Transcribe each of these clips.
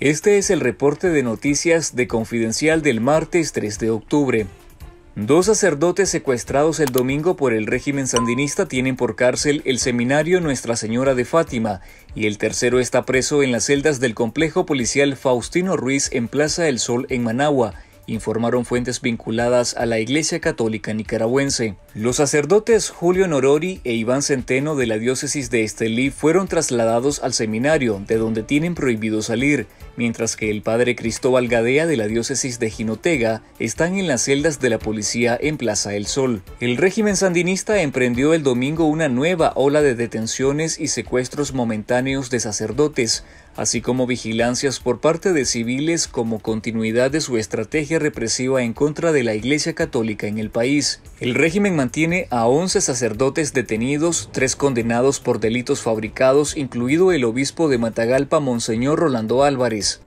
Este es el reporte de noticias de Confidencial del martes 3 de octubre. Dos sacerdotes secuestrados el domingo por el régimen sandinista tienen por cárcel el seminario Nuestra Señora de Fátima y el tercero está preso en las celdas del complejo policial Faustino Ruiz en Plaza del Sol en Managua informaron fuentes vinculadas a la Iglesia Católica Nicaragüense. Los sacerdotes Julio Norori e Iván Centeno de la diócesis de Estelí fueron trasladados al seminario, de donde tienen prohibido salir, mientras que el padre Cristóbal Gadea de la diócesis de Jinotega están en las celdas de la policía en Plaza El Sol. El régimen sandinista emprendió el domingo una nueva ola de detenciones y secuestros momentáneos de sacerdotes, así como vigilancias por parte de civiles como continuidad de su estrategia represiva en contra de la Iglesia Católica en el país. El régimen mantiene a 11 sacerdotes detenidos, tres condenados por delitos fabricados, incluido el obispo de Matagalpa, Monseñor Rolando Álvarez.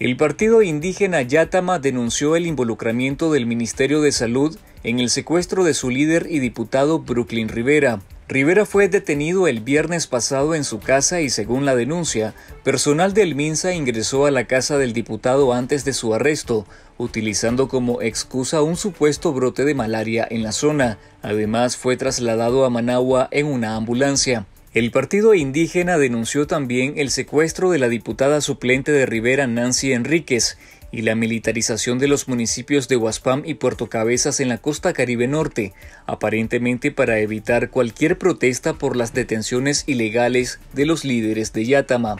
El partido indígena Yatama denunció el involucramiento del Ministerio de Salud en el secuestro de su líder y diputado Brooklyn Rivera. Rivera fue detenido el viernes pasado en su casa y según la denuncia, personal del Minsa ingresó a la casa del diputado antes de su arresto, utilizando como excusa un supuesto brote de malaria en la zona. Además, fue trasladado a Managua en una ambulancia. El partido indígena denunció también el secuestro de la diputada suplente de Rivera Nancy Enríquez, y la militarización de los municipios de Huaspam y Puerto Cabezas en la costa Caribe Norte, aparentemente para evitar cualquier protesta por las detenciones ilegales de los líderes de Yatama.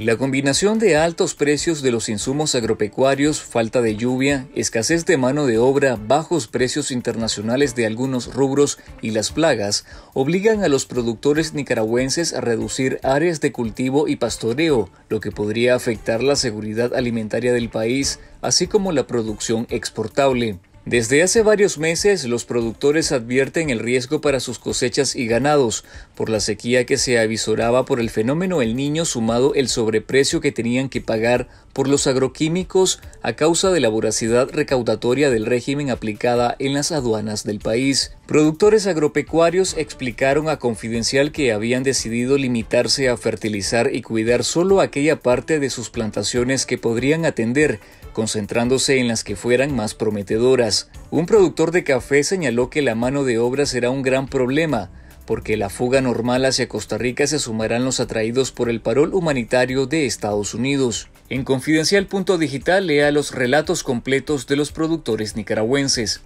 La combinación de altos precios de los insumos agropecuarios, falta de lluvia, escasez de mano de obra, bajos precios internacionales de algunos rubros y las plagas obligan a los productores nicaragüenses a reducir áreas de cultivo y pastoreo, lo que podría afectar la seguridad alimentaria del país, así como la producción exportable. Desde hace varios meses los productores advierten el riesgo para sus cosechas y ganados por la sequía que se avisoraba por el fenómeno El Niño sumado el sobreprecio que tenían que pagar por los agroquímicos a causa de la voracidad recaudatoria del régimen aplicada en las aduanas del país. Productores agropecuarios explicaron a Confidencial que habían decidido limitarse a fertilizar y cuidar solo aquella parte de sus plantaciones que podrían atender concentrándose en las que fueran más prometedoras. Un productor de café señaló que la mano de obra será un gran problema, porque la fuga normal hacia Costa Rica se sumarán los atraídos por el parol humanitario de Estados Unidos. En Confidencial Digital lea los relatos completos de los productores nicaragüenses.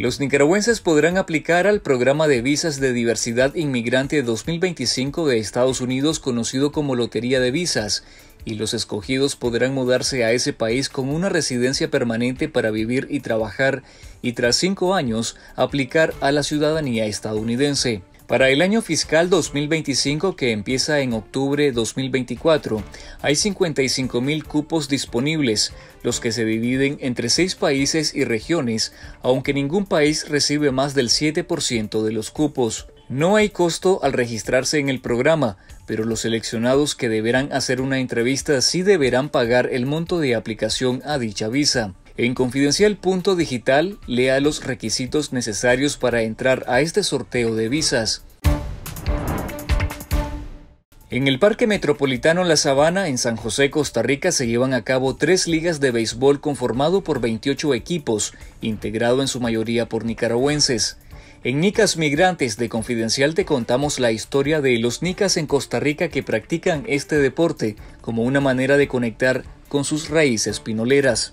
Los nicaragüenses podrán aplicar al programa de visas de diversidad inmigrante 2025 de Estados Unidos conocido como Lotería de Visas, y los escogidos podrán mudarse a ese país con una residencia permanente para vivir y trabajar, y tras cinco años aplicar a la ciudadanía estadounidense. Para el año fiscal 2025 que empieza en octubre 2024, hay 55.000 cupos disponibles, los que se dividen entre seis países y regiones, aunque ningún país recibe más del 7% de los cupos. No hay costo al registrarse en el programa, pero los seleccionados que deberán hacer una entrevista sí deberán pagar el monto de aplicación a dicha visa. En confidencial.digital lea los requisitos necesarios para entrar a este sorteo de visas. En el Parque Metropolitano La Sabana, en San José, Costa Rica, se llevan a cabo tres ligas de béisbol conformado por 28 equipos, integrado en su mayoría por nicaragüenses. En Nicas Migrantes de Confidencial te contamos la historia de los nicas en Costa Rica que practican este deporte como una manera de conectar con sus raíces pinoleras.